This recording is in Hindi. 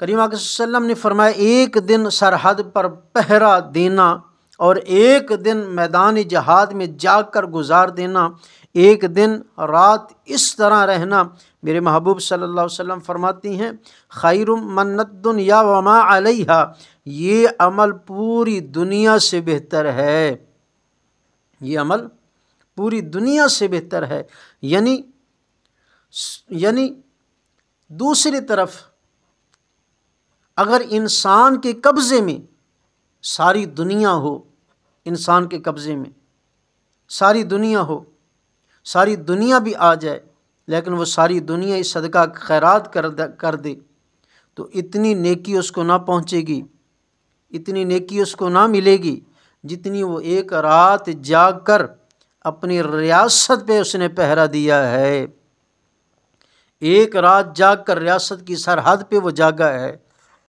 करीम वसल्लम ने फरमाया एक दिन सरहद पर पहरा देना और एक दिन मैदान जहाद में जाकर गुजार देना एक दिन रात इस तरह रहना मेरे महबूब सल्लल्लाहु अलैहि वसल्लम फरमाती हैं खैरुम मन्नत दुनिया वमा अलैहा ये अमल पूरी दुनिया से बेहतर है ये अमल पूरी दुनिया से बेहतर है यानी यानी दूसरी तरफ अगर इंसान के कब्ज़े में सारी दुनिया हो इंसान के कब्ज़े में सारी दुनिया हो सारी दुनिया भी आ जाए लेकिन वो सारी दुनिया इस सदका खैरात कर कर दे तो इतनी नेकी उसको ना पहुँचेगी इतनी नेकी उसको ना मिलेगी जितनी वो एक रात जाग कर अपनी रियासत पे उसने पहरा दिया है एक रात जाग कर रियासत की सरहद पे वो जागा है